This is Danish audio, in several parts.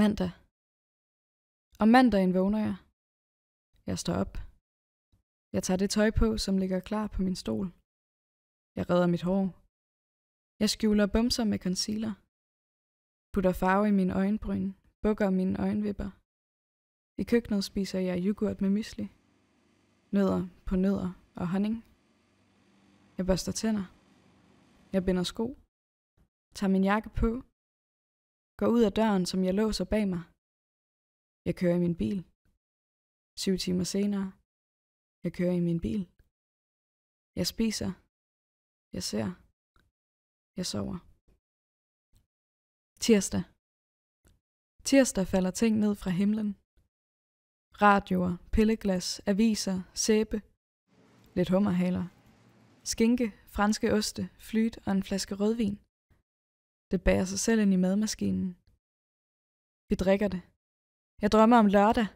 Mandag. Om mandagen vågner jeg. Jeg står op. Jeg tager det tøj på, som ligger klar på min stol. Jeg redder mit hår. Jeg skjuler bumser med concealer. Putter farve i mine øjenbryn. Bukker mine øjenvipper. I køkkenet spiser jeg yoghurt med mysli. Nødder på nødder og honning. Jeg børster tænder. Jeg binder sko. Tager min jakke på Går ud af døren, som jeg låser bag mig. Jeg kører i min bil. Syv timer senere. Jeg kører i min bil. Jeg spiser. Jeg ser. Jeg sover. Tirsdag. Tirsdag falder ting ned fra himlen. Radioer, pilleglas, aviser, sæbe. Lidt hummerhaler. Skinke, franske oste, flyt og en flaske rødvin. Det bærer sig selv ind i madmaskinen. Vi drikker det. Jeg drømmer om lørdag.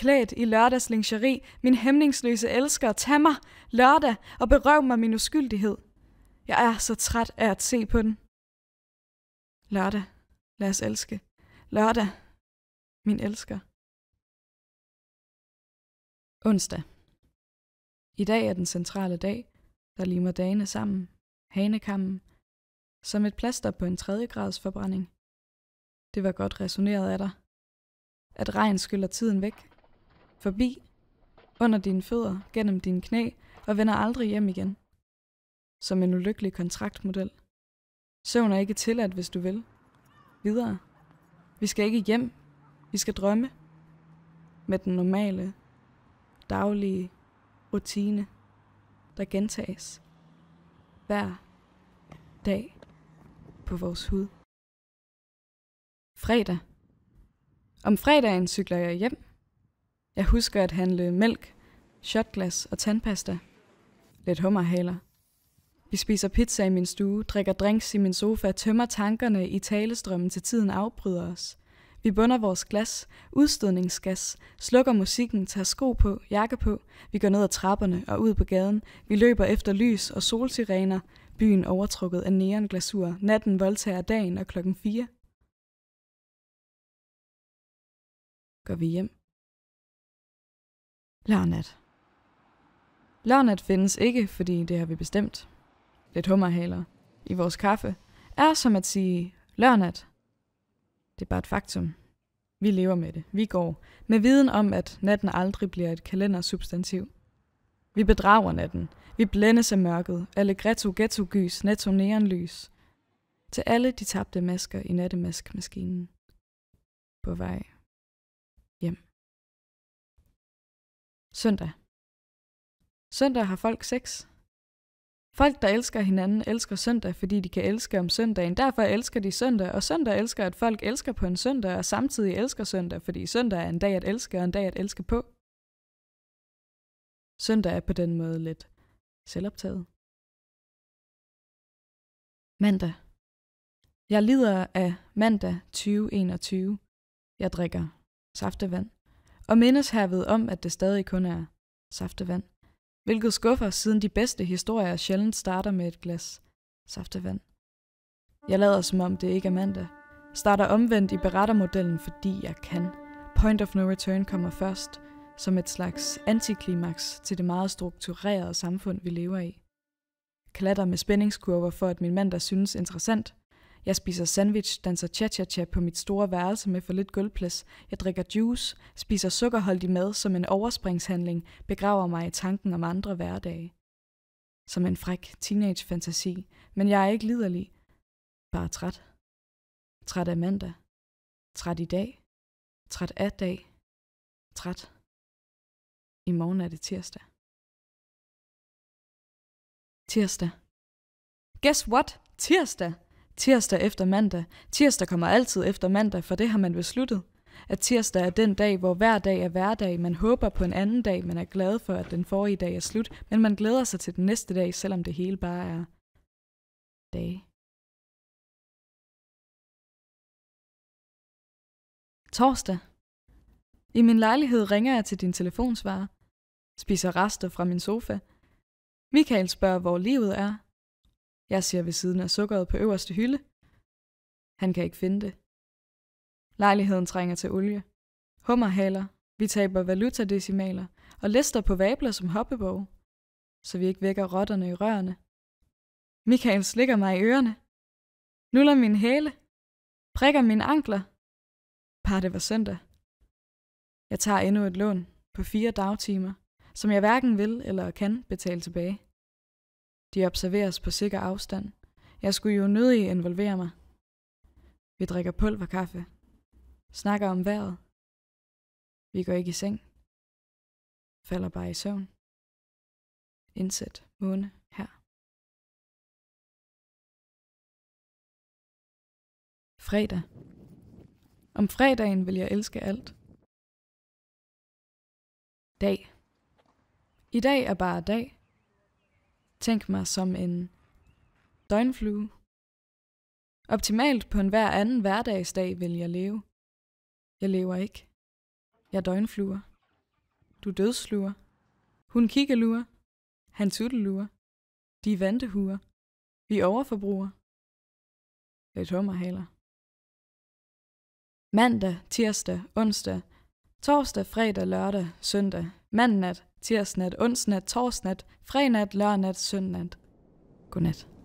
Klædt i lørdags lingerie, min hæmningsløse elsker, tag mig lørdag og berøv mig min uskyldighed. Jeg er så træt af at se på den. Lørdag. Lad os elske. Lørdag. Min elsker. Onsdag. I dag er den centrale dag, der limer dagene sammen. Hanekammen, som et plaster på en tredjegrads forbrænding. Det var godt resoneret af dig. At regn skyller tiden væk. Forbi. Under dine fødder, gennem dine knæ og vender aldrig hjem igen. Som en ulykkelig kontraktmodel. Søvn er ikke tilladt, hvis du vil. Videre. Vi skal ikke hjem. Vi skal drømme. Med den normale, daglige rutine, der gentages hver dag på vores hud. Fredag. Om fredagen cykler jeg hjem. Jeg husker at handle mælk, shotglas og tandpasta. Lidt hummerhaler. Vi spiser pizza i min stue, drikker drinks i min sofa, tømmer tankerne i talestrømmen til tiden afbryder os. Vi bunder vores glas, udstødningsgas, slukker musikken, tager sko på, jakke på. Vi går ned ad trapperne og ud på gaden. Vi løber efter lys og solsirener byen overtrukket af neonglasur, natten voldtager dagen og klokken 4. Går vi hjem. Lørnat. Lørnat findes ikke, fordi det har vi bestemt. Lidt hummerhaler i vores kaffe er som at sige lørnat. Det er bare et faktum. Vi lever med det. Vi går med viden om, at natten aldrig bliver et kalendersubstantiv. Vi bedrager natten. Vi blændes af mørket. Allegretto ghetto-gys, netto neonlys. Til alle de tabte masker i nattemaskmaskinen. På vej hjem. Søndag. Søndag har folk sex. Folk, der elsker hinanden, elsker søndag, fordi de kan elske om søndagen. Derfor elsker de søndag, og søndag elsker, at folk elsker på en søndag, og samtidig elsker søndag, fordi søndag er en dag at elske og en dag at elske på. Søndag er på den måde lidt selvoptaget. Mandag. Jeg lider af mandag 2021. Jeg drikker saftevand. Og mindes herved om, at det stadig kun er saftevand. Hvilket skuffer, siden de bedste historier sjældent starter med et glas saftevand. Jeg lader som om det ikke er mandag. Starter omvendt i berettermodellen, fordi jeg kan. Point of no return kommer først – som et slags antiklimaks til det meget strukturerede samfund, vi lever i. Klatter med spændingskurver for, at min mand der synes interessant. Jeg spiser sandwich, danser cha-cha-cha på mit store værelse med for lidt gulvplads. Jeg drikker juice, spiser sukkerholdig mad som en overspringshandling, begraver mig i tanken om andre hverdage. Som en fræk teenage-fantasi, men jeg er ikke liderlig. Bare træt. Træt af mandag. Træt i dag. Træt af dag. Træt. I morgen er det tirsdag. Tirsdag. Guess what? Tirsdag! Tirsdag efter mandag. Tirsdag kommer altid efter mandag, for det har man besluttet. At tirsdag er den dag, hvor hver dag er hverdag. Man håber på en anden dag, man er glad for, at den forrige dag er slut, men man glæder sig til den næste dag, selvom det hele bare er dage. Torsdag. I min lejlighed ringer jeg til din telefonsvarer spiser rester fra min sofa. Michael spørger, hvor livet er. Jeg ser ved siden af sukkeret på øverste hylde. Han kan ikke finde det. Lejligheden trænger til olie. Hummerhaler, vi taber valutadecimaler og lister på vabler som hoppeborg, så vi ikke vækker rotterne i rørene. Michael slikker mig i ørerne, nuller min hæle, prikker mine ankler. Par det var søndag. Jeg tager endnu et lån på fire dagtimer som jeg hverken vil eller kan betale tilbage. De observeres på sikker afstand. Jeg skulle jo nødig involvere mig. Vi drikker pulverkaffe. Snakker om vejret. Vi går ikke i seng. Falder bare i søvn. Indsæt måne her. Fredag. Om fredagen vil jeg elske alt. Dag. I dag er bare dag. Tænk mig som en døgnflue. Optimalt på en hver anden hverdagsdag vil jeg leve. Jeg lever ikke. Jeg døgnfluer. Du dødsluer. Hun kiggeluer. Han tutteluer. De vantehuer. Vi overforbruger. Jeg tommerhaler. Mandag, tirsdag, onsdag, torsdag, fredag, lørdag, søndag, mandnat, tirsnat, onsnat, torsnat, fregnat, lørnat, søndag. Godnat.